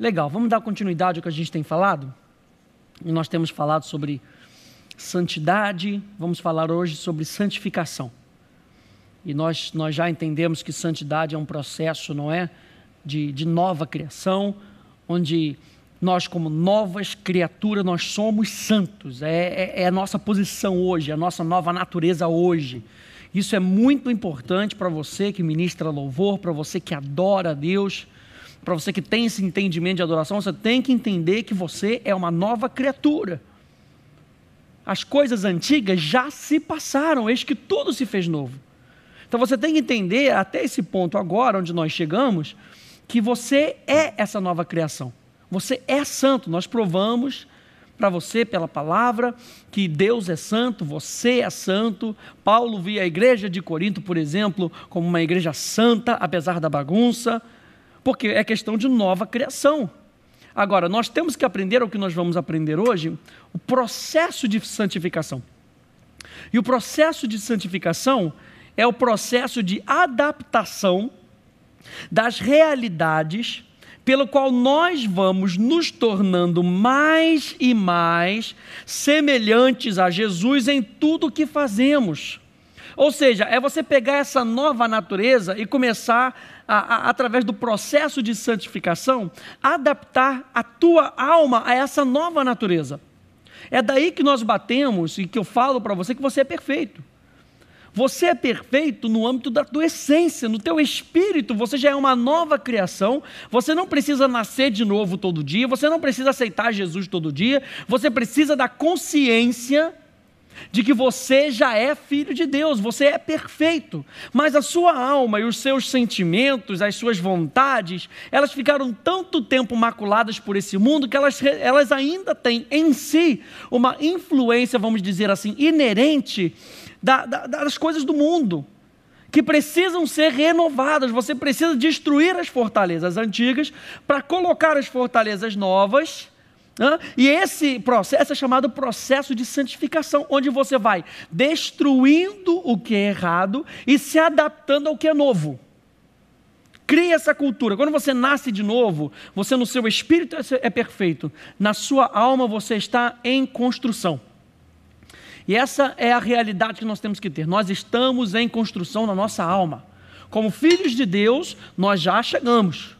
Legal, vamos dar continuidade ao que a gente tem falado? Nós temos falado sobre santidade, vamos falar hoje sobre santificação. E nós, nós já entendemos que santidade é um processo, não é? De, de nova criação, onde nós, como novas criaturas, nós somos santos. É, é, é a nossa posição hoje, é a nossa nova natureza hoje. Isso é muito importante para você que ministra louvor, para você que adora a Deus para você que tem esse entendimento de adoração, você tem que entender que você é uma nova criatura. As coisas antigas já se passaram, eis que tudo se fez novo. Então você tem que entender, até esse ponto agora, onde nós chegamos, que você é essa nova criação. Você é santo. Nós provamos para você pela palavra que Deus é santo, você é santo. Paulo via a igreja de Corinto, por exemplo, como uma igreja santa, apesar da bagunça porque é questão de nova criação. Agora, nós temos que aprender o que nós vamos aprender hoje, o processo de santificação. E o processo de santificação é o processo de adaptação das realidades pelo qual nós vamos nos tornando mais e mais semelhantes a Jesus em tudo o que fazemos. Ou seja, é você pegar essa nova natureza e começar a, a, através do processo de santificação, adaptar a tua alma a essa nova natureza. É daí que nós batemos e que eu falo para você que você é perfeito. Você é perfeito no âmbito da tua essência, no teu espírito. Você já é uma nova criação. Você não precisa nascer de novo todo dia. Você não precisa aceitar Jesus todo dia. Você precisa da consciência de que você já é filho de Deus, você é perfeito, mas a sua alma e os seus sentimentos, as suas vontades, elas ficaram tanto tempo maculadas por esse mundo que elas, elas ainda têm em si uma influência, vamos dizer assim, inerente da, da, das coisas do mundo. Que precisam ser renovadas, você precisa destruir as fortalezas antigas para colocar as fortalezas novas e esse processo é chamado processo de santificação, onde você vai destruindo o que é errado e se adaptando ao que é novo. Cria essa cultura. Quando você nasce de novo, você no seu espírito é, é perfeito, na sua alma você está em construção. E essa é a realidade que nós temos que ter. Nós estamos em construção na nossa alma. Como filhos de Deus, nós já chegamos.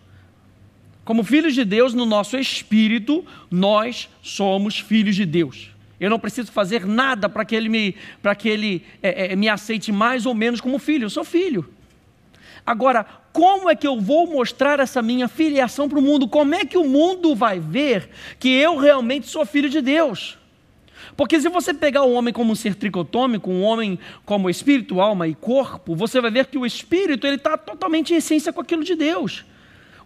Como filhos de Deus, no nosso espírito, nós somos filhos de Deus. Eu não preciso fazer nada para que ele me, para que ele, é, é, me aceite mais ou menos como filho. Eu sou filho. Agora, como é que eu vou mostrar essa minha filiação para o mundo? Como é que o mundo vai ver que eu realmente sou filho de Deus? Porque se você pegar o homem como um ser tricotômico, um homem como espírito, alma e corpo, você vai ver que o espírito ele está totalmente em essência com aquilo de Deus.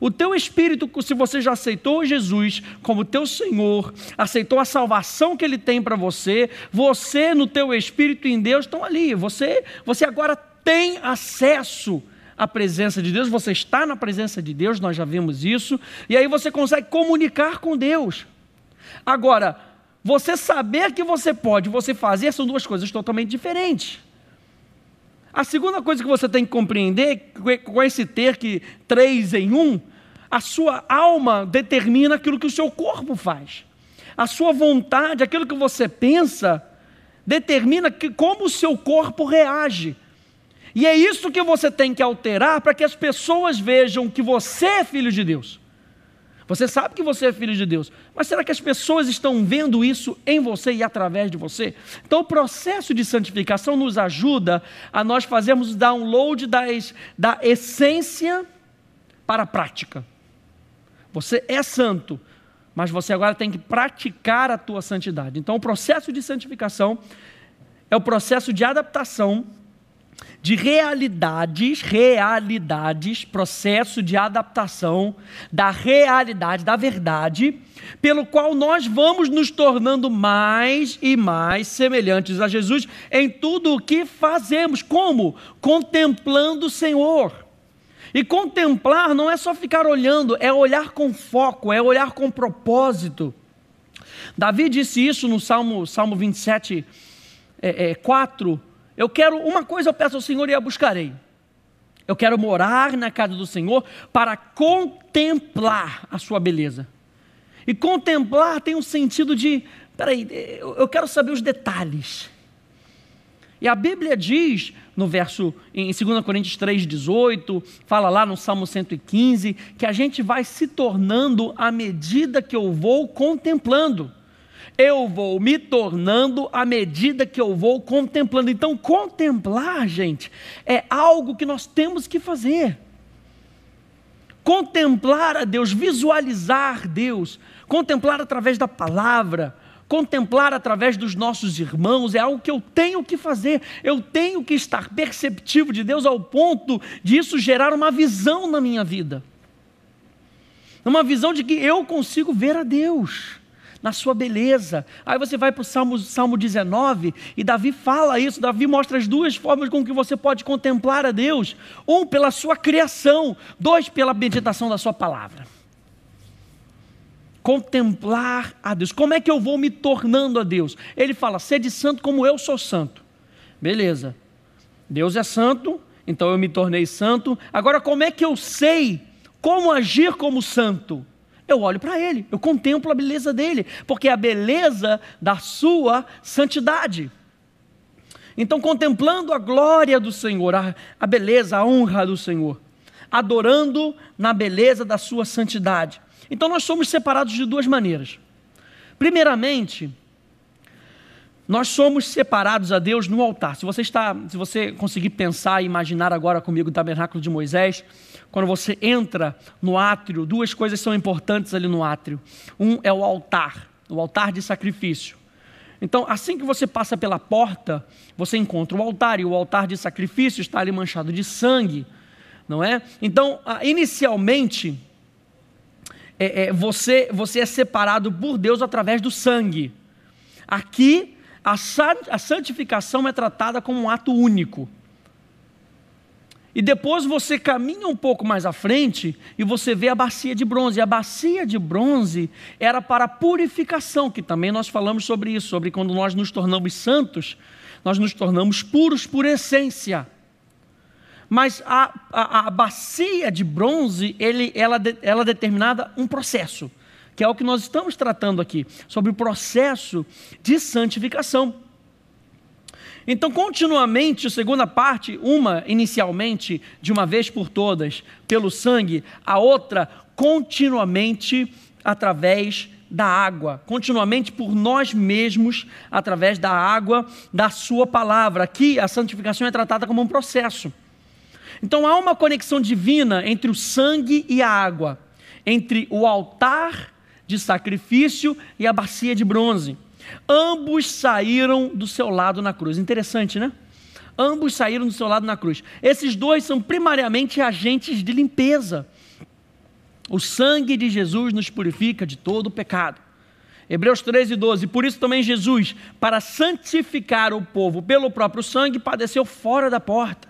O teu espírito, se você já aceitou Jesus como teu Senhor, aceitou a salvação que ele tem para você, você no teu espírito em Deus estão ali. Você, você agora tem acesso à presença de Deus, você está na presença de Deus, nós já vimos isso, e aí você consegue comunicar com Deus. Agora, você saber que você pode, você fazer, são duas coisas totalmente diferentes. A segunda coisa que você tem que compreender, com esse ter que três em um, a sua alma determina aquilo que o seu corpo faz. A sua vontade, aquilo que você pensa, determina que, como o seu corpo reage. E é isso que você tem que alterar para que as pessoas vejam que você é filho de Deus. Você sabe que você é filho de Deus, mas será que as pessoas estão vendo isso em você e através de você? Então, o processo de santificação nos ajuda a nós fazermos o download das, da essência para a prática. Você é santo, mas você agora tem que praticar a tua santidade. Então, o processo de santificação é o processo de adaptação de realidades, realidades, processo de adaptação da realidade, da verdade, pelo qual nós vamos nos tornando mais e mais semelhantes a Jesus em tudo o que fazemos. Como? Contemplando o Senhor. E contemplar não é só ficar olhando, é olhar com foco, é olhar com propósito. Davi disse isso no Salmo, Salmo 27, é, é 4 eu quero, uma coisa eu peço ao Senhor e a buscarei. Eu quero morar na casa do Senhor para contemplar a sua beleza. E contemplar tem um sentido de, peraí, eu quero saber os detalhes. E a Bíblia diz no verso, em 2 Coríntios 3, 18, fala lá no Salmo 115, que a gente vai se tornando à medida que eu vou contemplando eu vou me tornando à medida que eu vou contemplando. Então, contemplar, gente, é algo que nós temos que fazer. Contemplar a Deus, visualizar Deus, contemplar através da palavra, contemplar através dos nossos irmãos, é algo que eu tenho que fazer. Eu tenho que estar perceptivo de Deus ao ponto de isso gerar uma visão na minha vida. Uma visão de que eu consigo ver a Deus na sua beleza. Aí você vai para o Salmo, Salmo 19 e Davi fala isso. Davi mostra as duas formas com que você pode contemplar a Deus: um, pela sua criação, dois, pela meditação da sua palavra. Contemplar a Deus. Como é que eu vou me tornando a Deus? Ele fala: sede santo como eu sou santo. Beleza. Deus é santo, então eu me tornei santo. Agora, como é que eu sei como agir como santo? Eu olho para ele, eu contemplo a beleza dele, porque é a beleza da sua santidade. Então, contemplando a glória do Senhor, a, a beleza, a honra do Senhor, adorando na beleza da sua santidade. Então, nós somos separados de duas maneiras. Primeiramente, nós somos separados a Deus no altar. Se você está, se você conseguir pensar e imaginar agora comigo o tabernáculo de Moisés, quando você entra no átrio, duas coisas são importantes ali no átrio. Um é o altar, o altar de sacrifício. Então, assim que você passa pela porta, você encontra o altar, e o altar de sacrifício está ali manchado de sangue, não é? Então, inicialmente, é, é, você, você é separado por Deus através do sangue. Aqui, a santificação é tratada como um ato único. E depois você caminha um pouco mais à frente e você vê a bacia de bronze. E a bacia de bronze era para purificação, que também nós falamos sobre isso, sobre quando nós nos tornamos santos, nós nos tornamos puros por essência. Mas a, a, a bacia de bronze, ele, ela, ela é determinada um processo, que é o que nós estamos tratando aqui, sobre o processo de santificação. Então, continuamente, segunda parte, uma inicialmente, de uma vez por todas, pelo sangue, a outra continuamente através da água, continuamente por nós mesmos, através da água da Sua palavra. Aqui a santificação é tratada como um processo. Então há uma conexão divina entre o sangue e a água, entre o altar de sacrifício e a bacia de bronze. Ambos saíram do seu lado na cruz. Interessante, né? Ambos saíram do seu lado na cruz. Esses dois são primariamente agentes de limpeza. O sangue de Jesus nos purifica de todo o pecado. Hebreus 13, 12. Por isso também Jesus, para santificar o povo pelo próprio sangue, padeceu fora da porta.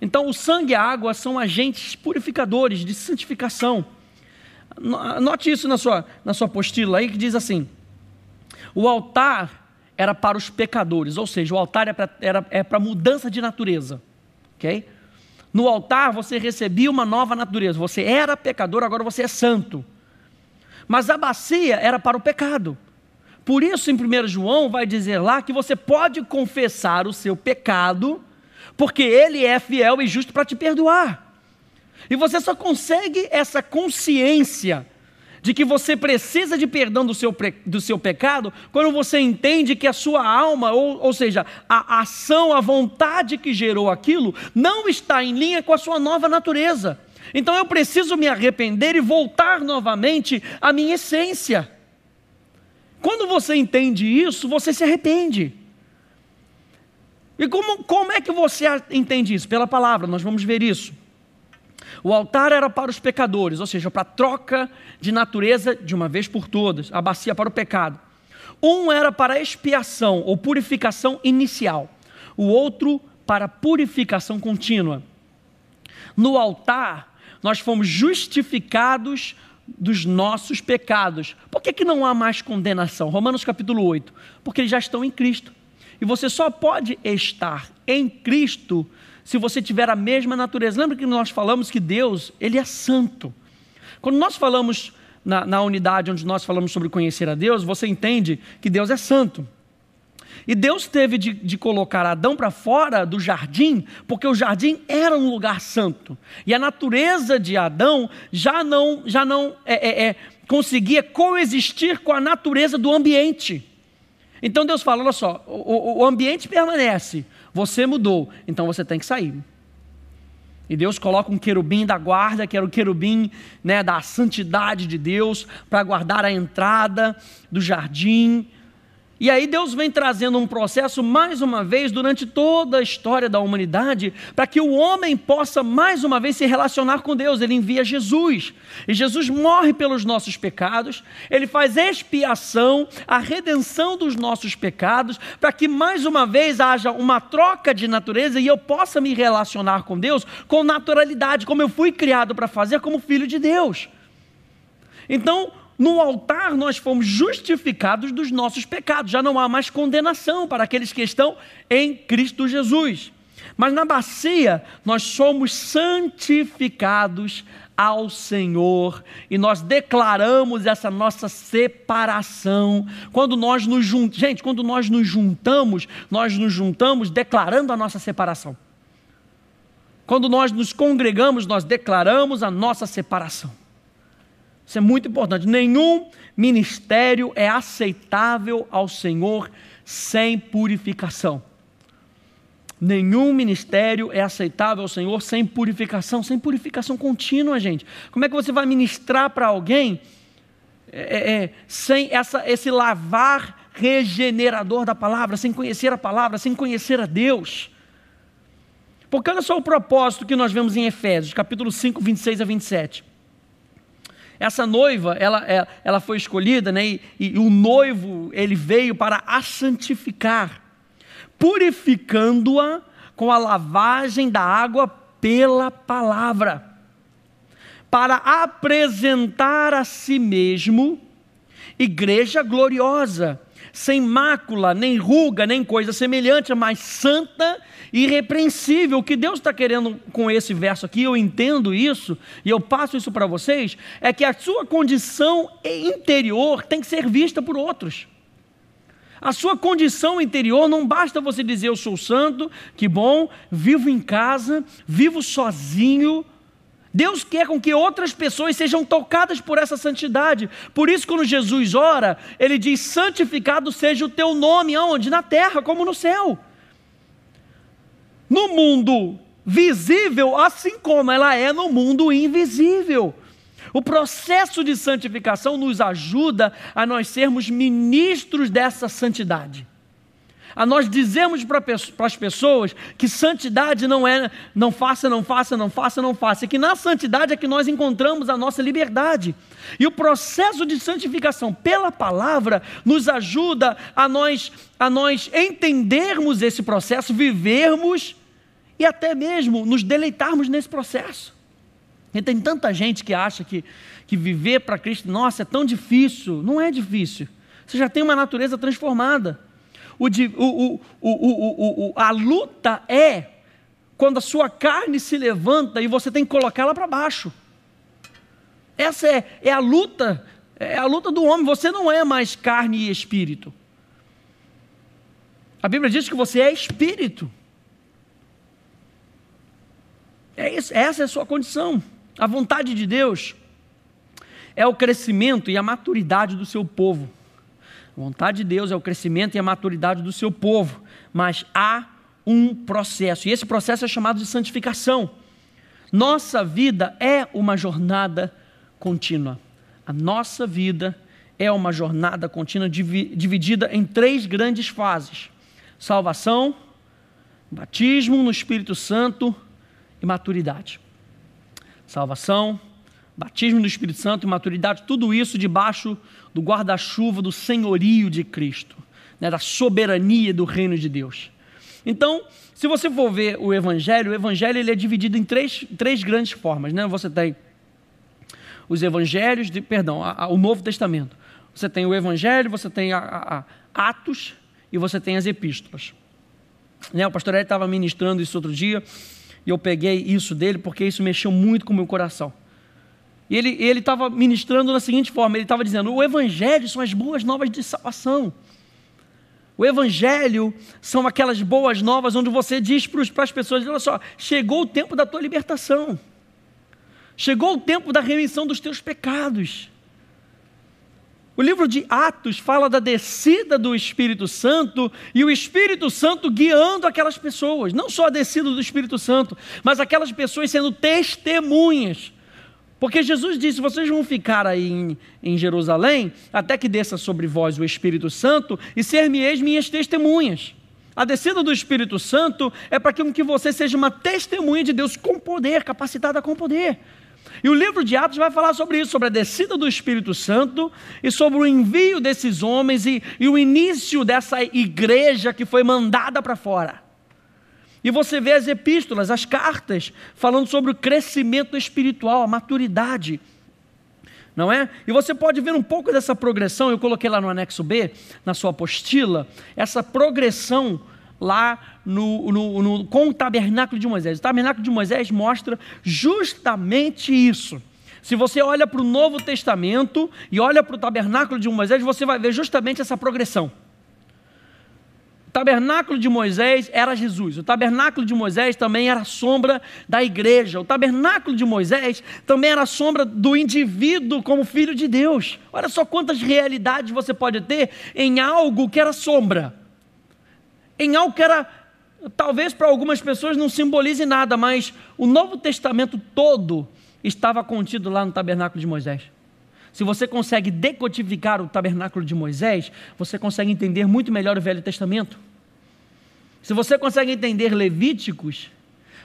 Então, o sangue e a água são agentes purificadores de santificação. Note isso na sua, na sua apostila aí, que diz assim: o altar era para os pecadores, ou seja, o altar é para é mudança de natureza. ok? No altar você recebia uma nova natureza. Você era pecador, agora você é santo. Mas a bacia era para o pecado. Por isso, em 1 João, vai dizer lá que você pode confessar o seu pecado, porque ele é fiel e justo para te perdoar. E você só consegue essa consciência de que você precisa de perdão do seu, do seu pecado, quando você entende que a sua alma, ou, ou seja, a ação, a vontade que gerou aquilo, não está em linha com a sua nova natureza. Então eu preciso me arrepender e voltar novamente à minha essência. Quando você entende isso, você se arrepende. E como, como é que você entende isso? Pela palavra, nós vamos ver isso. O altar era para os pecadores, ou seja, para a troca de natureza de uma vez por todas, a bacia para o pecado. Um era para expiação ou purificação inicial, o outro para purificação contínua. No altar, nós fomos justificados dos nossos pecados. Por que, que não há mais condenação? Romanos capítulo 8. Porque eles já estão em Cristo. E você só pode estar em Cristo se você tiver a mesma natureza. Lembra que nós falamos que Deus, ele é santo. Quando nós falamos na, na unidade onde nós falamos sobre conhecer a Deus, você entende que Deus é santo. E Deus teve de, de colocar Adão para fora do jardim, porque o jardim era um lugar santo. E a natureza de Adão já não, já não é, é, é, conseguia coexistir com a natureza do ambiente. Então Deus fala: olha só, o, o ambiente permanece, você mudou, então você tem que sair. E Deus coloca um querubim da guarda, que era o querubim né, da santidade de Deus, para guardar a entrada do jardim e aí Deus vem trazendo um processo mais uma vez durante toda a história da humanidade para que o homem possa mais uma vez se relacionar com Deus. Ele envia Jesus. E Jesus morre pelos nossos pecados, ele faz expiação, a redenção dos nossos pecados, para que mais uma vez haja uma troca de natureza e eu possa me relacionar com Deus com naturalidade, como eu fui criado para fazer como filho de Deus. Então, no altar nós fomos justificados dos nossos pecados, já não há mais condenação para aqueles que estão em Cristo Jesus. Mas na bacia nós somos santificados ao Senhor e nós declaramos essa nossa separação. Quando nós nos juntamos, gente, quando nós nos juntamos, nós nos juntamos declarando a nossa separação. Quando nós nos congregamos, nós declaramos a nossa separação. Isso é muito importante. Nenhum ministério é aceitável ao Senhor sem purificação. Nenhum ministério é aceitável ao Senhor sem purificação, sem purificação contínua, gente. Como é que você vai ministrar para alguém é, é, é, sem essa, esse lavar regenerador da palavra, sem conhecer a palavra, sem conhecer a Deus? Porque olha só o propósito que nós vemos em Efésios, capítulo 5, 26 a 27. Essa noiva, ela, é, ela foi escolhida, né? E, e o noivo, ele veio para a santificar, purificando-a com a lavagem da água pela palavra, para apresentar a si mesmo igreja gloriosa sem mácula, nem ruga, nem coisa semelhante, mas santa e irrepreensível. O que Deus está querendo com esse verso aqui, eu entendo isso e eu passo isso para vocês, é que a sua condição interior tem que ser vista por outros. A sua condição interior não basta você dizer eu sou santo, que bom, vivo em casa, vivo sozinho Deus quer com que outras pessoas sejam tocadas por essa santidade. Por isso, quando Jesus ora, ele diz: Santificado seja o teu nome, aonde? Na terra, como no céu. No mundo visível, assim como ela é no mundo invisível. O processo de santificação nos ajuda a nós sermos ministros dessa santidade a nós dizermos para as pessoas que santidade não é não faça, não faça, não faça, não faça, é que na santidade é que nós encontramos a nossa liberdade. E o processo de santificação pela palavra nos ajuda a nós a nós entendermos esse processo, vivermos e até mesmo nos deleitarmos nesse processo. E tem tanta gente que acha que, que viver para Cristo, nossa, é tão difícil. Não é difícil. Você já tem uma natureza transformada o, o, o, a luta é quando a sua carne se levanta e você tem que colocá-la para baixo. Essa é, é a luta, é a luta do homem. Você não é mais carne e espírito. A Bíblia diz que você é espírito. É isso, essa é a sua condição. A vontade de Deus é o crescimento e a maturidade do seu povo. A vontade de Deus é o crescimento e a maturidade do seu povo, mas há um processo, e esse processo é chamado de santificação. Nossa vida é uma jornada contínua. A nossa vida é uma jornada contínua dividida em três grandes fases: salvação, batismo no Espírito Santo e maturidade. Salvação, batismo do Espírito Santo e maturidade, tudo isso debaixo do guarda-chuva do senhorio de Cristo, né, da soberania do reino de Deus. Então, se você for ver o Evangelho, o Evangelho ele é dividido em três, três grandes formas. Né? Você tem os Evangelhos, de, perdão, a, a, o Novo Testamento. Você tem o Evangelho, você tem a, Atos e você tem as Epístolas. Né? O pastor Ed estava ministrando isso outro dia e eu peguei isso dele porque isso mexeu muito com o meu coração. E ele estava ministrando da seguinte forma: ele estava dizendo, o Evangelho são as boas novas de salvação. O Evangelho são aquelas boas novas onde você diz para as pessoas: olha só, chegou o tempo da tua libertação, chegou o tempo da remissão dos teus pecados. O livro de Atos fala da descida do Espírito Santo e o Espírito Santo guiando aquelas pessoas, não só a descida do Espírito Santo, mas aquelas pessoas sendo testemunhas porque Jesus disse: vocês vão ficar aí em, em Jerusalém, até que desça sobre vós o Espírito Santo, e ser-me-eis minhas testemunhas. A descida do Espírito Santo é para que você seja uma testemunha de Deus com poder, capacitada com poder. E o livro de Atos vai falar sobre isso, sobre a descida do Espírito Santo e sobre o envio desses homens e, e o início dessa igreja que foi mandada para fora. E você vê as epístolas, as cartas, falando sobre o crescimento espiritual, a maturidade. Não é? E você pode ver um pouco dessa progressão, eu coloquei lá no anexo B, na sua apostila, essa progressão lá no, no, no, com o tabernáculo de Moisés. O tabernáculo de Moisés mostra justamente isso. Se você olha para o Novo Testamento e olha para o tabernáculo de Moisés, você vai ver justamente essa progressão tabernáculo de Moisés era Jesus, o tabernáculo de Moisés também era sombra da igreja, o tabernáculo de Moisés também era sombra do indivíduo como filho de Deus. Olha só quantas realidades você pode ter em algo que era sombra, em algo que era, talvez para algumas pessoas não simbolize nada, mas o Novo Testamento todo estava contido lá no tabernáculo de Moisés. Se você consegue decodificar o tabernáculo de Moisés, você consegue entender muito melhor o Velho Testamento. Se você consegue entender Levíticos,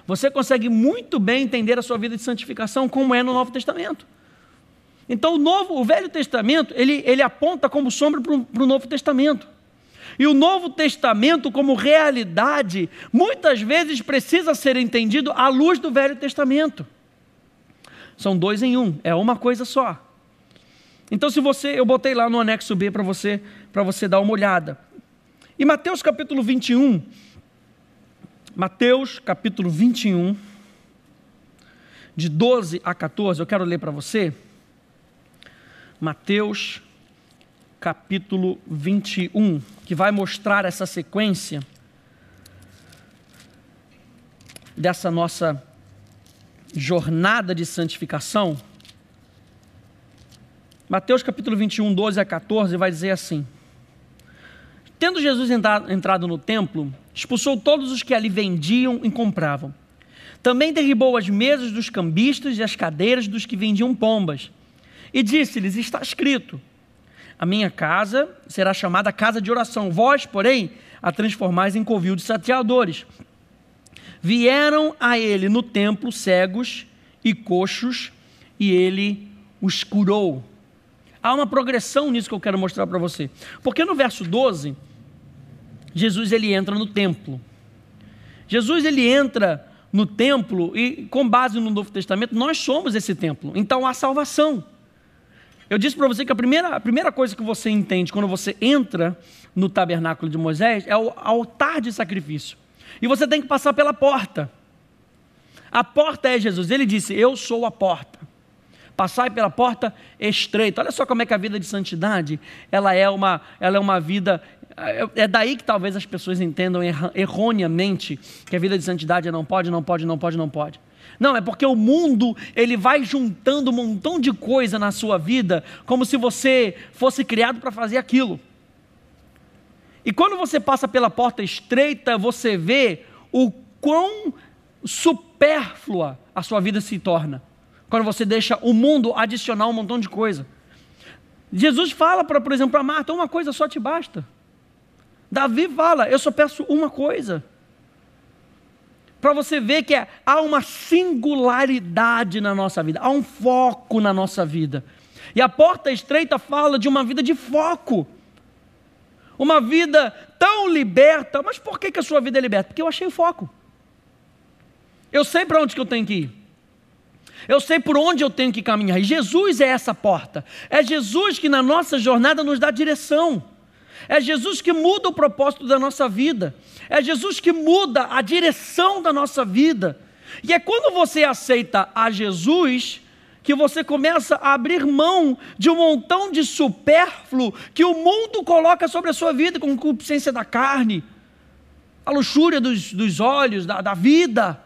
você consegue muito bem entender a sua vida de santificação como é no Novo Testamento. Então o novo, o Velho Testamento, ele, ele aponta como sombra para o Novo Testamento. E o Novo Testamento, como realidade, muitas vezes precisa ser entendido à luz do Velho Testamento. São dois em um, é uma coisa só. Então, se você, eu botei lá no anexo B para você, para você dar uma olhada. E Mateus capítulo 21, Mateus capítulo 21, de 12 a 14, eu quero ler para você. Mateus capítulo 21, que vai mostrar essa sequência dessa nossa jornada de santificação. Mateus capítulo 21, 12 a 14 vai dizer assim: Tendo Jesus entrado no templo, expulsou todos os que ali vendiam e compravam. Também derribou as mesas dos cambistas e as cadeiras dos que vendiam pombas. E disse-lhes: Está escrito: A minha casa será chamada casa de oração, vós, porém, a transformais em covil de satiadores. Vieram a ele no templo cegos e coxos, e ele os curou. Há uma progressão nisso que eu quero mostrar para você. Porque no verso 12 Jesus ele entra no templo. Jesus ele entra no templo e com base no Novo Testamento, nós somos esse templo. Então há salvação. Eu disse para você que a primeira, a primeira coisa que você entende quando você entra no tabernáculo de Moisés é o altar de sacrifício. E você tem que passar pela porta. A porta é Jesus. Ele disse: Eu sou a porta. Passai pela porta estreita. Olha só como é que a vida de santidade ela é uma, ela é uma vida é, é daí que talvez as pessoas entendam erroneamente que a vida de santidade é não pode, não pode, não pode, não pode. Não, é porque o mundo ele vai juntando um montão de coisa na sua vida, como se você fosse criado para fazer aquilo. E quando você passa pela porta estreita, você vê o quão supérflua a sua vida se torna. Quando você deixa o mundo adicionar um montão de coisa. Jesus fala, pra, por exemplo, para Marta: uma coisa só te basta. Davi fala: Eu só peço uma coisa. Para você ver que é, há uma singularidade na nossa vida, há um foco na nossa vida. E a porta estreita fala de uma vida de foco. Uma vida tão liberta. Mas por que, que a sua vida é liberta? Porque eu achei o foco. Eu sei para onde que eu tenho que ir. Eu sei por onde eu tenho que caminhar. E Jesus é essa porta. É Jesus que na nossa jornada nos dá direção. É Jesus que muda o propósito da nossa vida. É Jesus que muda a direção da nossa vida. E é quando você aceita a Jesus que você começa a abrir mão de um montão de supérfluo que o mundo coloca sobre a sua vida, com concupiscência da carne, a luxúria dos, dos olhos, da, da vida.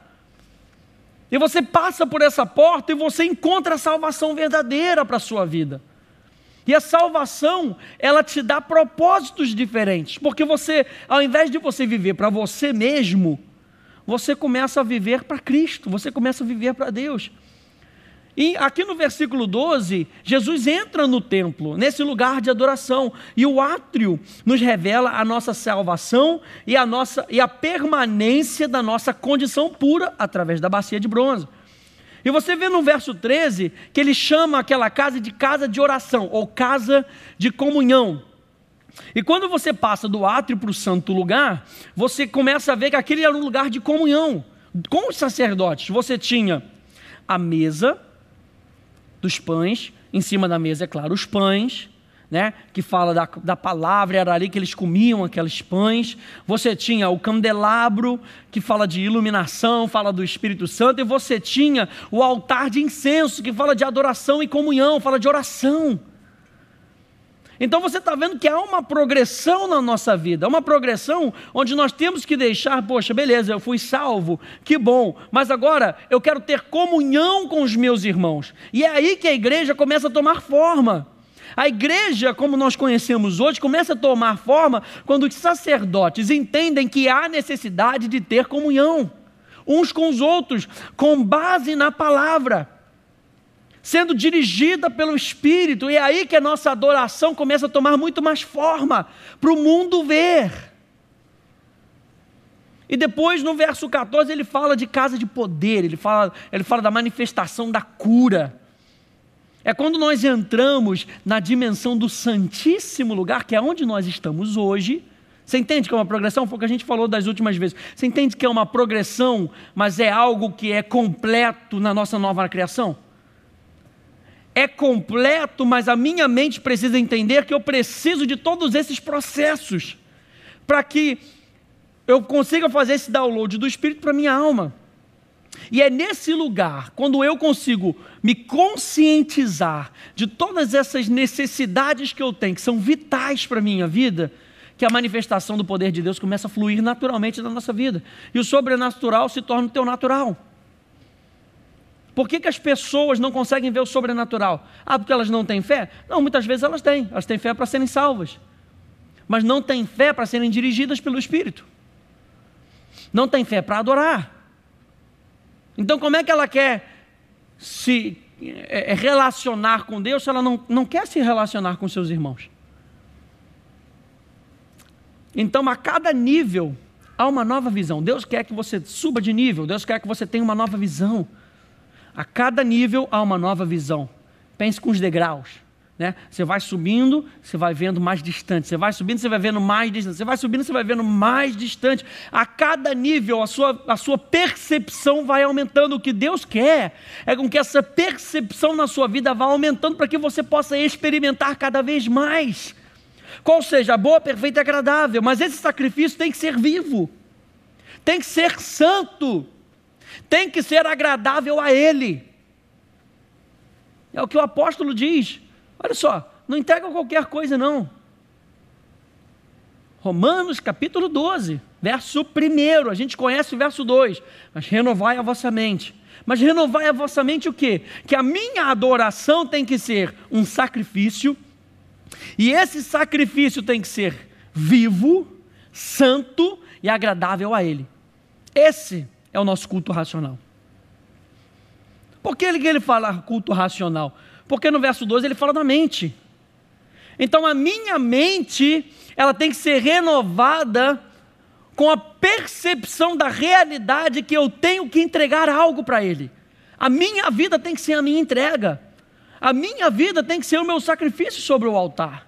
E você passa por essa porta e você encontra a salvação verdadeira para a sua vida. E a salvação, ela te dá propósitos diferentes, porque você, ao invés de você viver para você mesmo, você começa a viver para Cristo, você começa a viver para Deus. E aqui no versículo 12, Jesus entra no templo, nesse lugar de adoração, e o átrio nos revela a nossa salvação e a nossa e a permanência da nossa condição pura através da bacia de bronze. E você vê no verso 13 que ele chama aquela casa de casa de oração ou casa de comunhão. E quando você passa do átrio para o santo lugar, você começa a ver que aquele era um lugar de comunhão com os sacerdotes. Você tinha a mesa dos pães, em cima da mesa, é claro, os pães, né, que fala da, da palavra, era ali que eles comiam aqueles pães. Você tinha o candelabro, que fala de iluminação, fala do Espírito Santo. E você tinha o altar de incenso, que fala de adoração e comunhão, fala de oração. Então você está vendo que há uma progressão na nossa vida, uma progressão onde nós temos que deixar, poxa, beleza, eu fui salvo, que bom, mas agora eu quero ter comunhão com os meus irmãos. E é aí que a igreja começa a tomar forma. A igreja, como nós conhecemos hoje, começa a tomar forma quando os sacerdotes entendem que há necessidade de ter comunhão uns com os outros, com base na palavra, sendo dirigida pelo Espírito. E é aí que a nossa adoração começa a tomar muito mais forma para o mundo ver. E depois, no verso 14, ele fala de casa de poder, ele fala, ele fala da manifestação da cura é quando nós entramos na dimensão do Santíssimo Lugar, que é onde nós estamos hoje. Você entende que é uma progressão? Foi o que a gente falou das últimas vezes. Você entende que é uma progressão, mas é algo que é completo na nossa nova criação? É completo, mas a minha mente precisa entender que eu preciso de todos esses processos para que eu consiga fazer esse download do Espírito para minha alma. E é nesse lugar, quando eu consigo me conscientizar de todas essas necessidades que eu tenho, que são vitais para a minha vida, que a manifestação do poder de Deus começa a fluir naturalmente na nossa vida. E o sobrenatural se torna o teu natural. Por que, que as pessoas não conseguem ver o sobrenatural? Ah, porque elas não têm fé? Não, muitas vezes elas têm. Elas têm fé para serem salvas. Mas não têm fé para serem dirigidas pelo Espírito. Não têm fé para adorar então, como é que ela quer se é, é, relacionar com Deus se ela não, não quer se relacionar com seus irmãos? Então, a cada nível, há uma nova visão. Deus quer que você suba de nível, Deus quer que você tenha uma nova visão. A cada nível, há uma nova visão. Pense com os degraus. Né? Você vai subindo, você vai vendo mais distante. Você vai subindo, você vai vendo mais distante. Você vai subindo, você vai vendo mais distante. A cada nível, a sua, a sua percepção vai aumentando. O que Deus quer é com que essa percepção na sua vida vá aumentando para que você possa experimentar cada vez mais. Qual seja a boa, perfeita e agradável. Mas esse sacrifício tem que ser vivo, tem que ser santo, tem que ser agradável a Ele. É o que o apóstolo diz. Olha só, não entrega qualquer coisa, não. Romanos capítulo 12, verso 1, a gente conhece o verso 2, mas renovai a vossa mente. Mas renovai a vossa mente o quê? Que a minha adoração tem que ser um sacrifício, e esse sacrifício tem que ser vivo, santo e agradável a Ele. Esse é o nosso culto racional. Por que ele fala culto racional? Porque no verso 12 ele fala da mente. Então a minha mente, ela tem que ser renovada com a percepção da realidade que eu tenho que entregar algo para ele. A minha vida tem que ser a minha entrega. A minha vida tem que ser o meu sacrifício sobre o altar.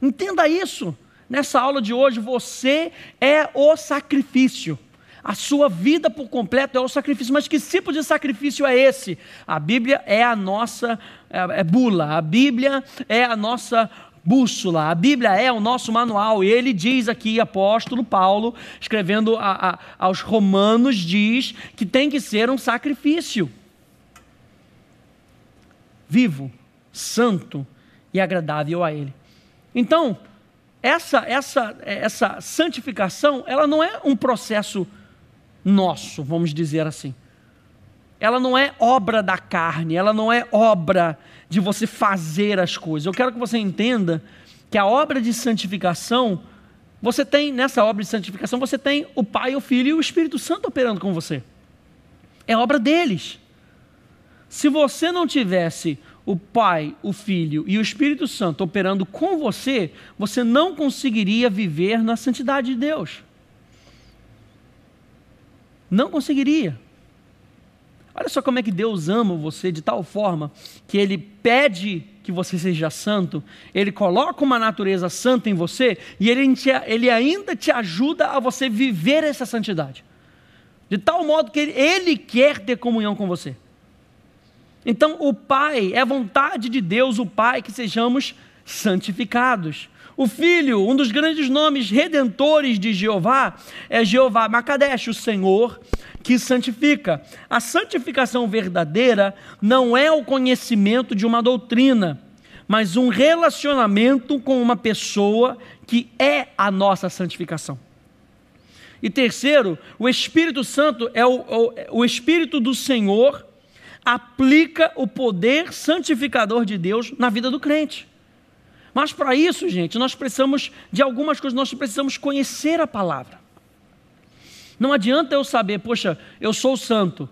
Entenda isso. Nessa aula de hoje, você é o sacrifício. A sua vida por completo é o sacrifício. Mas que tipo de sacrifício é esse? A Bíblia é a nossa é, é bula, a Bíblia é a nossa bússola, a Bíblia é o nosso manual. E ele diz aqui, apóstolo Paulo, escrevendo a, a, aos Romanos, diz que tem que ser um sacrifício vivo, santo e agradável a Ele. Então, essa, essa, essa santificação, ela não é um processo nosso, vamos dizer assim. Ela não é obra da carne, ela não é obra de você fazer as coisas. Eu quero que você entenda que a obra de santificação, você tem, nessa obra de santificação, você tem o Pai, o Filho e o Espírito Santo operando com você. É obra deles. Se você não tivesse o Pai, o Filho e o Espírito Santo operando com você, você não conseguiria viver na santidade de Deus. Não conseguiria. Olha só como é que Deus ama você de tal forma que Ele pede que você seja santo, Ele coloca uma natureza santa em você e Ele, te, ele ainda te ajuda a você viver essa santidade. De tal modo que ele, ele quer ter comunhão com você. Então, o Pai, é vontade de Deus, o Pai, que sejamos santificados. O filho, um dos grandes nomes redentores de Jeová, é Jeová Makadesh, o Senhor que santifica. A santificação verdadeira não é o conhecimento de uma doutrina, mas um relacionamento com uma pessoa que é a nossa santificação. E terceiro, o Espírito Santo é o, o, o Espírito do Senhor aplica o poder santificador de Deus na vida do crente. Mas para isso, gente, nós precisamos de algumas coisas, nós precisamos conhecer a palavra. Não adianta eu saber, poxa, eu sou santo.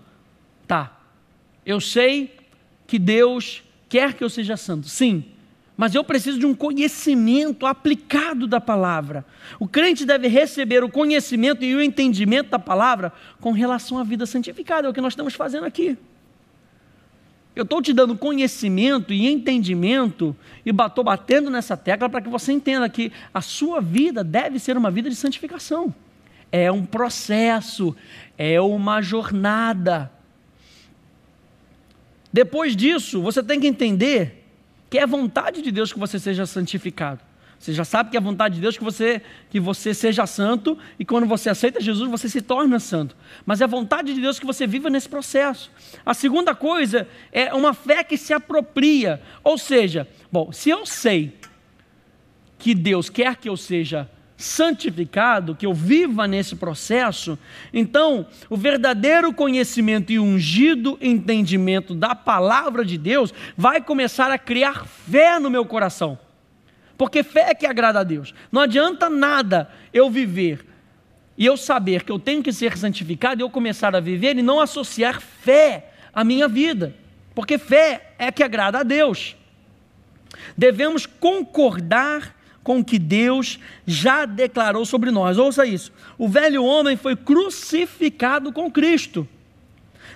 Tá. Eu sei que Deus quer que eu seja santo. Sim, mas eu preciso de um conhecimento aplicado da palavra. O crente deve receber o conhecimento e o entendimento da palavra com relação à vida santificada, é o que nós estamos fazendo aqui. Eu estou te dando conhecimento e entendimento, e estou batendo nessa tecla para que você entenda que a sua vida deve ser uma vida de santificação. É um processo, é uma jornada. Depois disso, você tem que entender que é vontade de Deus que você seja santificado. Você já sabe que é a vontade de Deus que você, que você seja santo, e quando você aceita Jesus, você se torna santo. Mas é a vontade de Deus que você viva nesse processo. A segunda coisa é uma fé que se apropria. Ou seja, bom, se eu sei que Deus quer que eu seja santificado, que eu viva nesse processo, então o verdadeiro conhecimento e ungido entendimento da palavra de Deus vai começar a criar fé no meu coração. Porque fé é que agrada a Deus. Não adianta nada eu viver e eu saber que eu tenho que ser santificado e eu começar a viver e não associar fé à minha vida. Porque fé é que agrada a Deus. Devemos concordar com o que Deus já declarou sobre nós. Ouça isso: o velho homem foi crucificado com Cristo,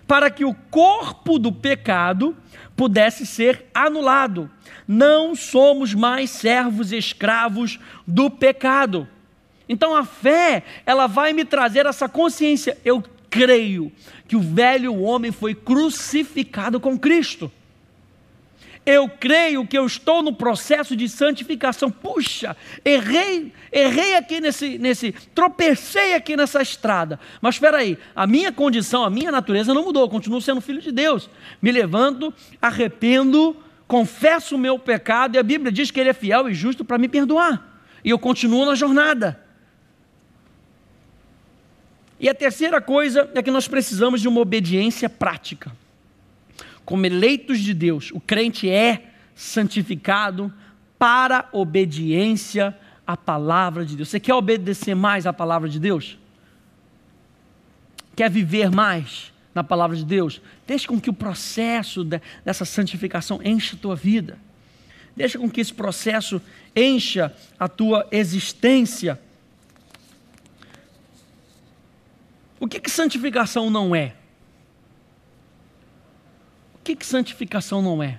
para que o corpo do pecado pudesse ser anulado. Não somos mais servos escravos do pecado. Então a fé, ela vai me trazer essa consciência. Eu creio que o velho homem foi crucificado com Cristo eu creio que eu estou no processo de santificação. Puxa, errei, errei aqui nesse, nesse, tropecei aqui nessa estrada. Mas espera aí, a minha condição, a minha natureza não mudou, eu continuo sendo filho de Deus. Me levanto, arrependo, confesso o meu pecado e a Bíblia diz que ele é fiel e justo para me perdoar. E eu continuo na jornada. E a terceira coisa é que nós precisamos de uma obediência prática como eleitos de Deus, o crente é santificado para obediência à palavra de Deus. Você quer obedecer mais à palavra de Deus? Quer viver mais na palavra de Deus? Deixa com que o processo dessa santificação encha a tua vida. Deixa com que esse processo encha a tua existência. O que, que santificação não é? que, que santificação não é?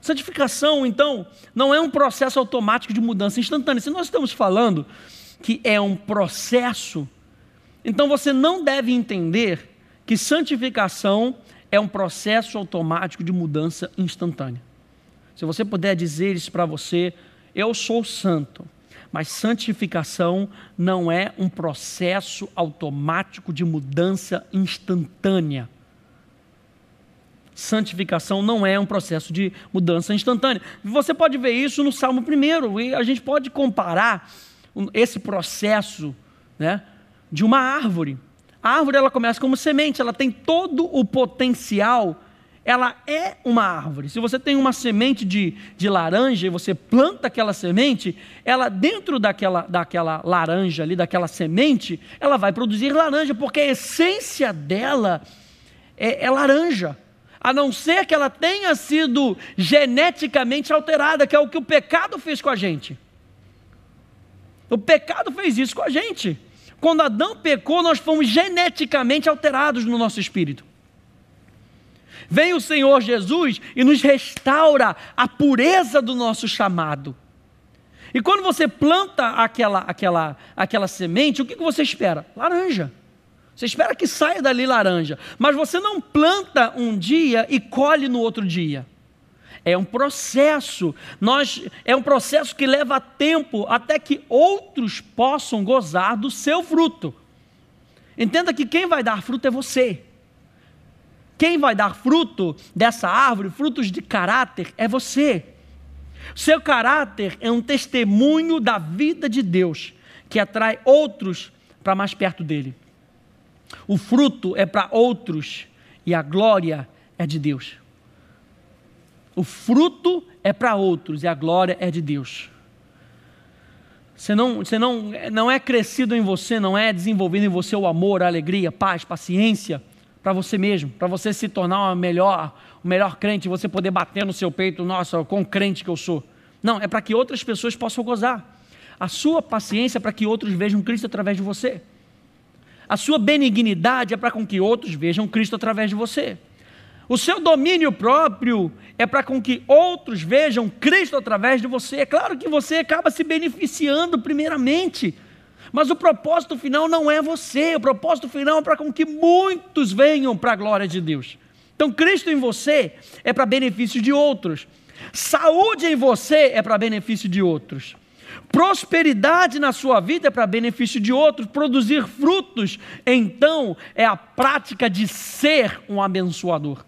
Santificação, então, não é um processo automático de mudança instantânea. Se nós estamos falando que é um processo, então você não deve entender que santificação é um processo automático de mudança instantânea. Se você puder dizer isso para você, eu sou santo, mas santificação não é um processo automático de mudança instantânea. Santificação não é um processo de mudança instantânea. Você pode ver isso no Salmo 1, e a gente pode comparar esse processo né, de uma árvore. A árvore ela começa como semente, ela tem todo o potencial, ela é uma árvore. Se você tem uma semente de, de laranja e você planta aquela semente, ela dentro daquela, daquela laranja ali, daquela semente, ela vai produzir laranja, porque a essência dela é, é laranja a não ser que ela tenha sido geneticamente alterada, que é o que o pecado fez com a gente. O pecado fez isso com a gente. Quando Adão pecou, nós fomos geneticamente alterados no nosso espírito. Vem o Senhor Jesus e nos restaura a pureza do nosso chamado. E quando você planta aquela, aquela, aquela semente, o que você espera? Laranja. Você espera que saia dali laranja, mas você não planta um dia e colhe no outro dia. É um processo. Nós é um processo que leva tempo até que outros possam gozar do seu fruto. Entenda que quem vai dar fruto é você. Quem vai dar fruto dessa árvore, frutos de caráter, é você. Seu caráter é um testemunho da vida de Deus que atrai outros para mais perto dele. O fruto é para outros e a glória é de Deus. O fruto é para outros e a glória é de Deus. Você não, você não, não é crescido em você, não é desenvolvido em você o amor, a alegria, paz, paciência para você mesmo, para você se tornar o melhor, o melhor crente, você poder bater no seu peito, nossa, quão crente que eu sou. Não, é para que outras pessoas possam gozar. A sua paciência é para que outros vejam Cristo através de você. A sua benignidade é para com que outros vejam Cristo através de você. O seu domínio próprio é para com que outros vejam Cristo através de você. É claro que você acaba se beneficiando primeiramente, mas o propósito final não é você, o propósito final é para com que muitos venham para a glória de Deus. Então, Cristo em você é para benefício de outros. Saúde em você é para benefício de outros. Prosperidade na sua vida é para benefício de outros, produzir frutos, então, é a prática de ser um abençoador.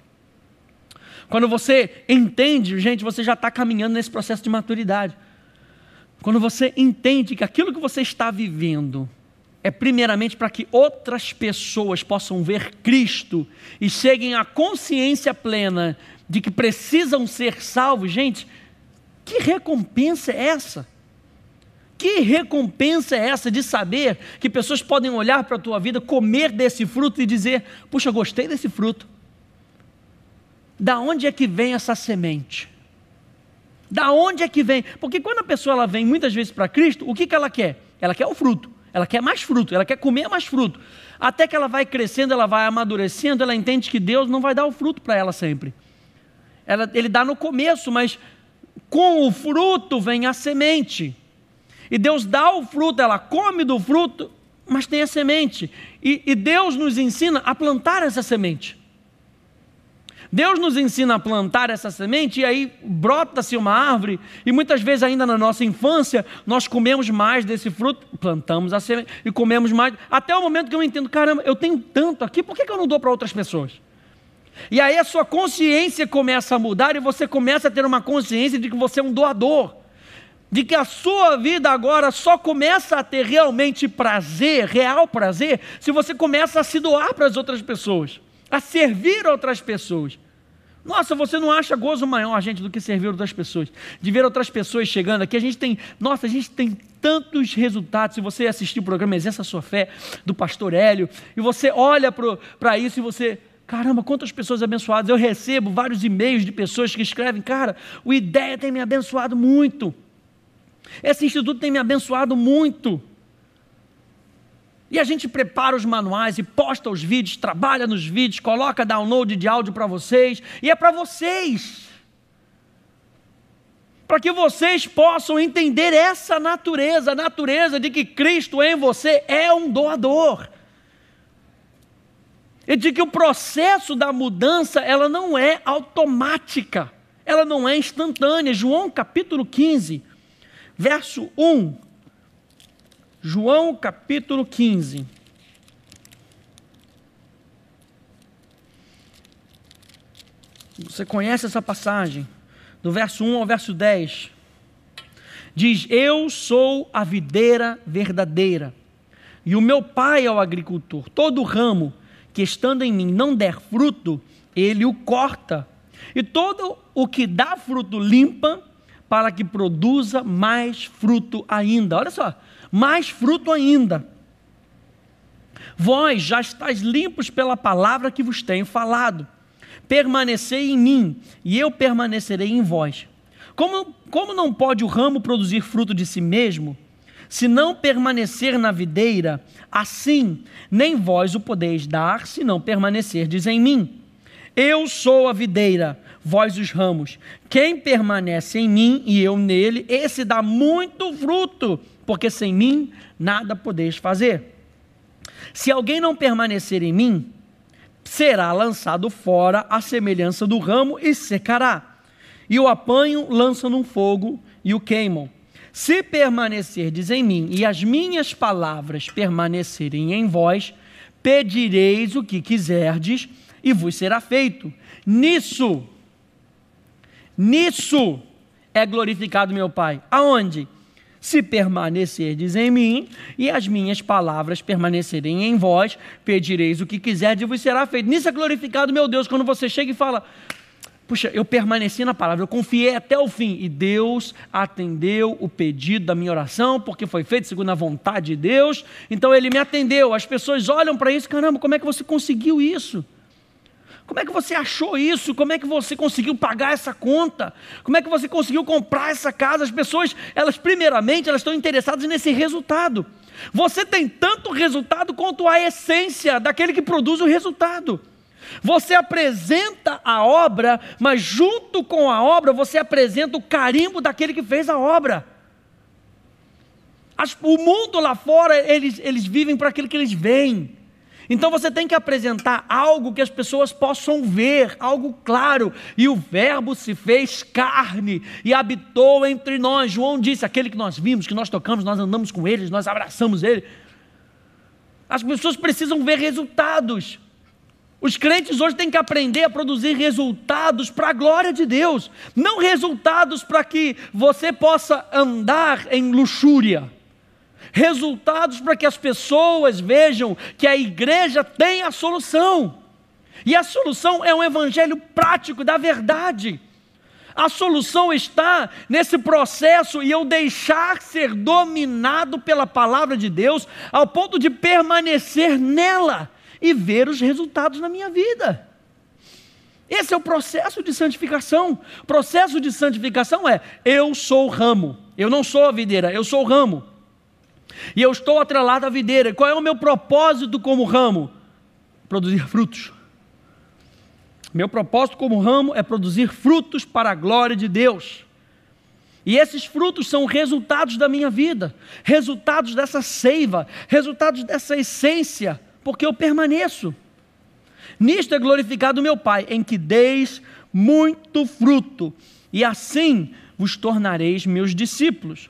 Quando você entende, gente, você já está caminhando nesse processo de maturidade. Quando você entende que aquilo que você está vivendo é primeiramente para que outras pessoas possam ver Cristo e cheguem à consciência plena de que precisam ser salvos, gente, que recompensa é essa? Que recompensa é essa de saber que pessoas podem olhar para a tua vida, comer desse fruto e dizer: Puxa, gostei desse fruto. Da onde é que vem essa semente? Da onde é que vem? Porque quando a pessoa ela vem muitas vezes para Cristo, o que, que ela quer? Ela quer o fruto, ela quer mais fruto, ela quer comer mais fruto. Até que ela vai crescendo, ela vai amadurecendo, ela entende que Deus não vai dar o fruto para ela sempre. Ela, ele dá no começo, mas com o fruto vem a semente. E Deus dá o fruto, ela come do fruto, mas tem a semente. E, e Deus nos ensina a plantar essa semente. Deus nos ensina a plantar essa semente e aí brota-se uma árvore, e muitas vezes, ainda na nossa infância, nós comemos mais desse fruto, plantamos a semente e comemos mais, até o momento que eu entendo: caramba, eu tenho tanto aqui, por que, que eu não dou para outras pessoas? E aí a sua consciência começa a mudar e você começa a ter uma consciência de que você é um doador de que a sua vida agora só começa a ter realmente prazer, real prazer, se você começa a se doar para as outras pessoas, a servir outras pessoas. Nossa, você não acha gozo maior, gente, do que servir outras pessoas, de ver outras pessoas chegando aqui. A gente tem, nossa, a gente tem tantos resultados. Se você assistir o programa Exerça a Sua Fé, do pastor Hélio, e você olha para isso e você, caramba, quantas pessoas abençoadas. Eu recebo vários e-mails de pessoas que escrevem, cara, o Ideia tem me abençoado muito. Esse instituto tem me abençoado muito. E a gente prepara os manuais e posta os vídeos, trabalha nos vídeos, coloca download de áudio para vocês, e é para vocês. Para que vocês possam entender essa natureza, a natureza de que Cristo em você é um doador. E de que o processo da mudança, ela não é automática, ela não é instantânea. João capítulo 15, Verso 1, João capítulo 15. Você conhece essa passagem, do verso 1 ao verso 10. Diz: Eu sou a videira verdadeira, e o meu pai é o agricultor. Todo ramo que estando em mim não der fruto, ele o corta, e todo o que dá fruto limpa para que produza mais fruto ainda. Olha só, mais fruto ainda. Vós já estáis limpos pela palavra que vos tenho falado. Permanecei em mim, e eu permanecerei em vós. Como, como não pode o ramo produzir fruto de si mesmo, se não permanecer na videira? Assim, nem vós o podeis dar, se não permanecerdes em mim. Eu sou a videira, vós os ramos. Quem permanece em mim e eu nele, esse dá muito fruto, porque sem mim nada podeis fazer. Se alguém não permanecer em mim, será lançado fora à semelhança do ramo e secará. E o apanho, lança no fogo e o queimam. Se permanecerdes em mim e as minhas palavras permanecerem em vós, pedireis o que quiserdes e vos será feito. Nisso, nisso é glorificado meu Pai. Aonde? Se permanecerdes em mim e as minhas palavras permanecerem em vós, pedireis o que quiserdes e vos será feito. Nisso é glorificado meu Deus quando você chega e fala: Puxa, eu permaneci na palavra, eu confiei até o fim e Deus atendeu o pedido da minha oração, porque foi feito segundo a vontade de Deus. Então ele me atendeu. As pessoas olham para isso, caramba, como é que você conseguiu isso? Como é que você achou isso? Como é que você conseguiu pagar essa conta? Como é que você conseguiu comprar essa casa? As pessoas, elas primeiramente, elas estão interessadas nesse resultado. Você tem tanto resultado quanto a essência daquele que produz o resultado. Você apresenta a obra, mas junto com a obra você apresenta o carimbo daquele que fez a obra. As, o mundo lá fora, eles, eles vivem para aquilo que eles veem. Então você tem que apresentar algo que as pessoas possam ver, algo claro. E o Verbo se fez carne e habitou entre nós. João disse: aquele que nós vimos, que nós tocamos, nós andamos com ele, nós abraçamos ele. As pessoas precisam ver resultados. Os crentes hoje têm que aprender a produzir resultados para a glória de Deus, não resultados para que você possa andar em luxúria resultados para que as pessoas vejam que a igreja tem a solução. E a solução é um evangelho prático da verdade. A solução está nesse processo e eu deixar ser dominado pela palavra de Deus, ao ponto de permanecer nela e ver os resultados na minha vida. Esse é o processo de santificação. O processo de santificação é: eu sou o ramo, eu não sou a videira, eu sou o ramo. E eu estou atrelado à videira. Qual é o meu propósito como ramo? Produzir frutos. Meu propósito como ramo é produzir frutos para a glória de Deus. E esses frutos são resultados da minha vida, resultados dessa seiva, resultados dessa essência, porque eu permaneço. Nisto é glorificado meu Pai, em que deis muito fruto, e assim vos tornareis meus discípulos.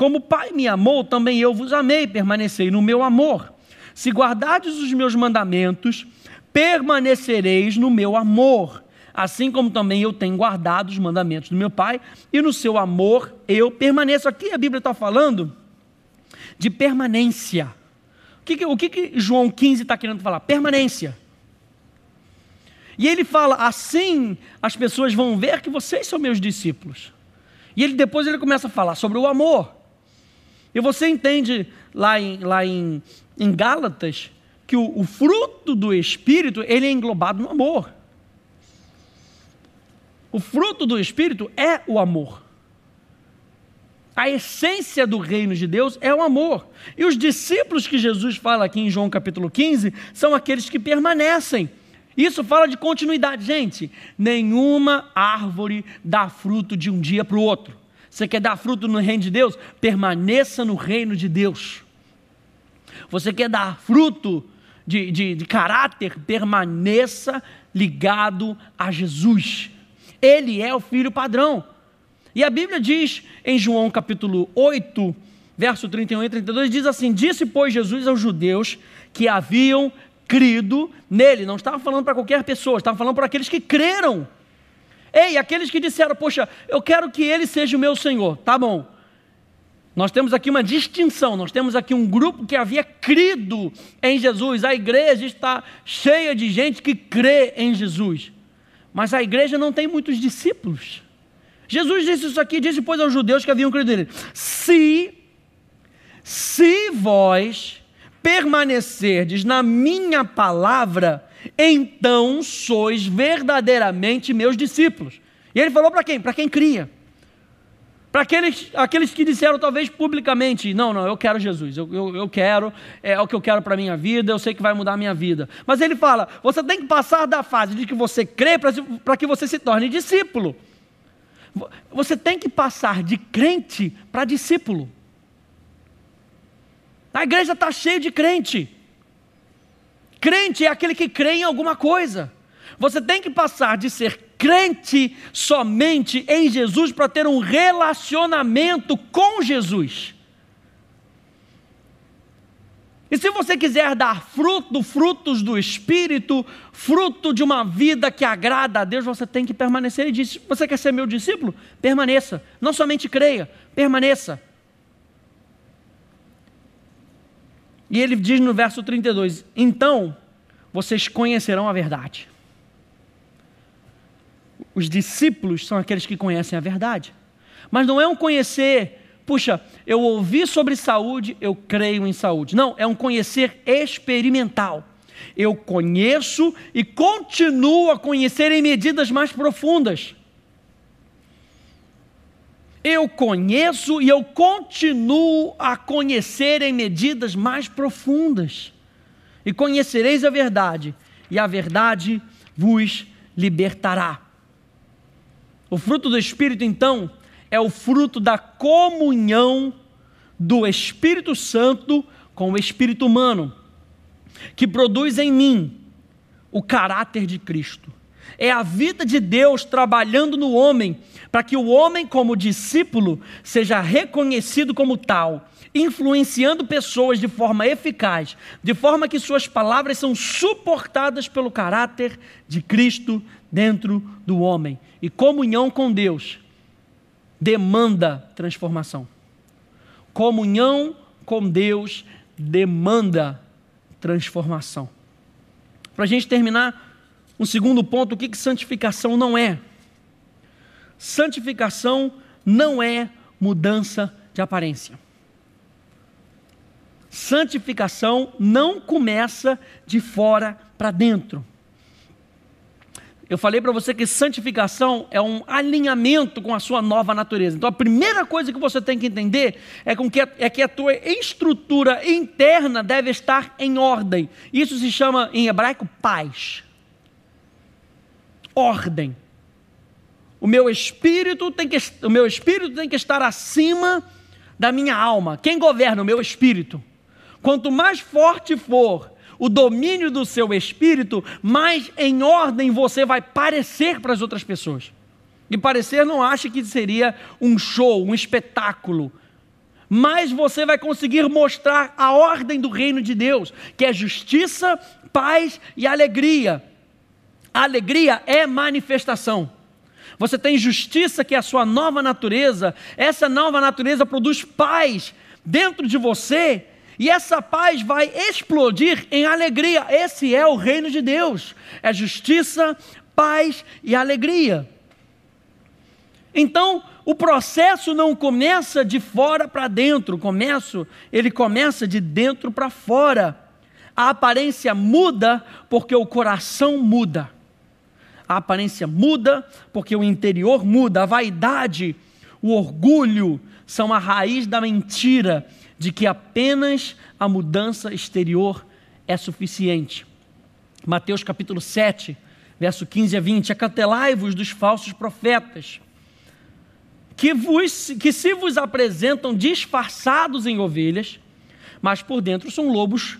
Como o Pai me amou, também eu vos amei, permanecei no meu amor. Se guardardes os meus mandamentos, permanecereis no meu amor, assim como também eu tenho guardado os mandamentos do meu Pai, e no seu amor eu permaneço. Aqui a Bíblia está falando de permanência. O que, o que João 15 está querendo falar? Permanência. E ele fala: assim as pessoas vão ver que vocês são meus discípulos. E ele depois ele começa a falar sobre o amor. E você entende lá em, lá em, em Gálatas que o, o fruto do Espírito ele é englobado no amor. O fruto do Espírito é o amor. A essência do reino de Deus é o amor. E os discípulos que Jesus fala aqui em João capítulo 15 são aqueles que permanecem. Isso fala de continuidade. Gente, nenhuma árvore dá fruto de um dia para o outro. Você quer dar fruto no reino de Deus? Permaneça no reino de Deus. Você quer dar fruto de, de, de caráter? Permaneça ligado a Jesus. Ele é o filho padrão. E a Bíblia diz em João capítulo 8, verso 31 e 32, diz assim: Disse, pois, Jesus aos judeus que haviam crido nele. Não estava falando para qualquer pessoa, estava falando para aqueles que creram Ei, aqueles que disseram, poxa, eu quero que ele seja o meu Senhor, tá bom. Nós temos aqui uma distinção, nós temos aqui um grupo que havia crido em Jesus. A igreja está cheia de gente que crê em Jesus, mas a igreja não tem muitos discípulos. Jesus disse isso aqui, disse depois aos judeus que haviam crido nele: Se, se vós permanecerdes na minha palavra, então sois verdadeiramente meus discípulos. E ele falou para quem? Para quem cria. Para aqueles, aqueles que disseram, talvez publicamente, não, não, eu quero Jesus, eu, eu, eu quero, é, é o que eu quero para a minha vida, eu sei que vai mudar a minha vida. Mas ele fala: você tem que passar da fase de que você crê para que você se torne discípulo. Você tem que passar de crente para discípulo. A igreja está cheia de crente. Crente é aquele que crê em alguma coisa. Você tem que passar de ser crente somente em Jesus para ter um relacionamento com Jesus. E se você quiser dar fruto, frutos do Espírito, fruto de uma vida que agrada a Deus, você tem que permanecer. Ele disse: Você quer ser meu discípulo? Permaneça. Não somente creia, permaneça. E ele diz no verso 32: Então vocês conhecerão a verdade. Os discípulos são aqueles que conhecem a verdade. Mas não é um conhecer, puxa, eu ouvi sobre saúde, eu creio em saúde. Não, é um conhecer experimental. Eu conheço e continuo a conhecer em medidas mais profundas. Eu conheço e eu continuo a conhecer em medidas mais profundas. E conhecereis a verdade, e a verdade vos libertará. O fruto do Espírito, então, é o fruto da comunhão do Espírito Santo com o Espírito humano, que produz em mim o caráter de Cristo é a vida de Deus trabalhando no homem, para que o homem, como discípulo, seja reconhecido como tal, influenciando pessoas de forma eficaz, de forma que suas palavras são suportadas pelo caráter de Cristo dentro do homem. E comunhão com Deus demanda transformação. Comunhão com Deus demanda transformação. Para a gente terminar um segundo ponto, o que, que santificação não é? Santificação não é mudança de aparência. Santificação não começa de fora para dentro. Eu falei para você que santificação é um alinhamento com a sua nova natureza. Então a primeira coisa que você tem que entender é, com que, é que a tua estrutura interna deve estar em ordem. Isso se chama em hebraico paz ordem. O meu espírito tem que, o meu espírito tem que estar acima da minha alma. Quem governa o meu espírito? Quanto mais forte for o domínio do seu espírito, mais em ordem você vai parecer para as outras pessoas. E parecer não acha que seria um show, um espetáculo. Mas você vai conseguir mostrar a ordem do reino de Deus, que é justiça, paz e alegria. A alegria é manifestação. Você tem justiça, que é a sua nova natureza. Essa nova natureza produz paz dentro de você. E essa paz vai explodir em alegria. Esse é o reino de Deus. É justiça, paz e alegria. Então, o processo não começa de fora para dentro, começo, ele começa de dentro para fora. A aparência muda porque o coração muda a aparência muda, porque o interior muda. A vaidade, o orgulho são a raiz da mentira de que apenas a mudança exterior é suficiente. Mateus capítulo 7, verso 15 a 20: Acatelai-vos dos falsos profetas, que, vos, que se vos apresentam disfarçados em ovelhas, mas por dentro são lobos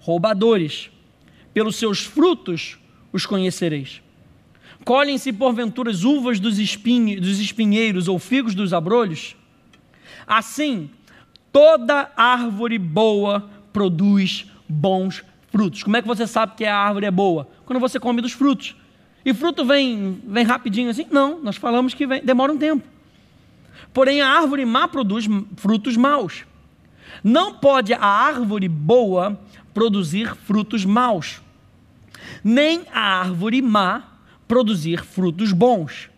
roubadores. Pelos seus frutos os conhecereis. Colhem-se porventura as uvas dos, espinho, dos espinheiros ou figos dos abrolhos? Assim, toda árvore boa produz bons frutos. Como é que você sabe que a árvore é boa? Quando você come dos frutos. E fruto vem, vem rapidinho assim? Não, nós falamos que vem, demora um tempo. Porém, a árvore má produz frutos maus. Não pode a árvore boa produzir frutos maus, nem a árvore má produzir frutos bons.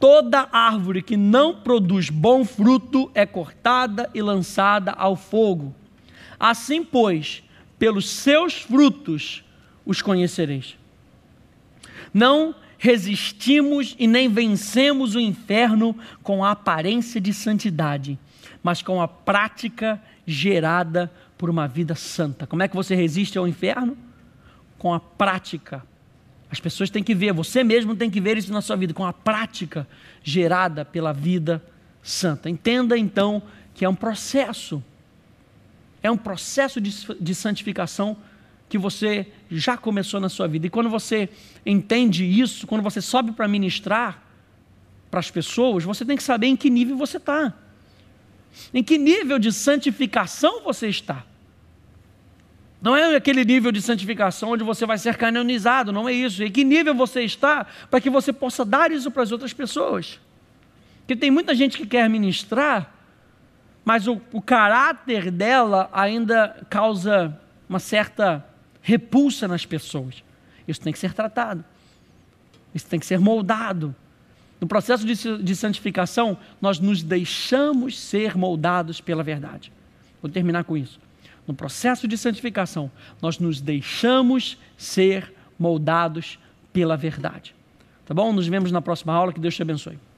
Toda árvore que não produz bom fruto é cortada e lançada ao fogo. Assim, pois, pelos seus frutos os conhecereis. Não resistimos e nem vencemos o inferno com a aparência de santidade, mas com a prática gerada por uma vida santa. Como é que você resiste ao inferno? Com a prática as pessoas têm que ver, você mesmo tem que ver isso na sua vida, com a prática gerada pela vida santa. Entenda então que é um processo, é um processo de, de santificação que você já começou na sua vida. E quando você entende isso, quando você sobe para ministrar para as pessoas, você tem que saber em que nível você está, em que nível de santificação você está. Não é aquele nível de santificação onde você vai ser canonizado, não é isso. Em que nível você está para que você possa dar isso para as outras pessoas? Porque tem muita gente que quer ministrar, mas o, o caráter dela ainda causa uma certa repulsa nas pessoas. Isso tem que ser tratado, isso tem que ser moldado. No processo de, de santificação, nós nos deixamos ser moldados pela verdade. Vou terminar com isso no processo de santificação, nós nos deixamos ser moldados pela verdade. Tá bom? Nos vemos na próxima aula. Que Deus te abençoe.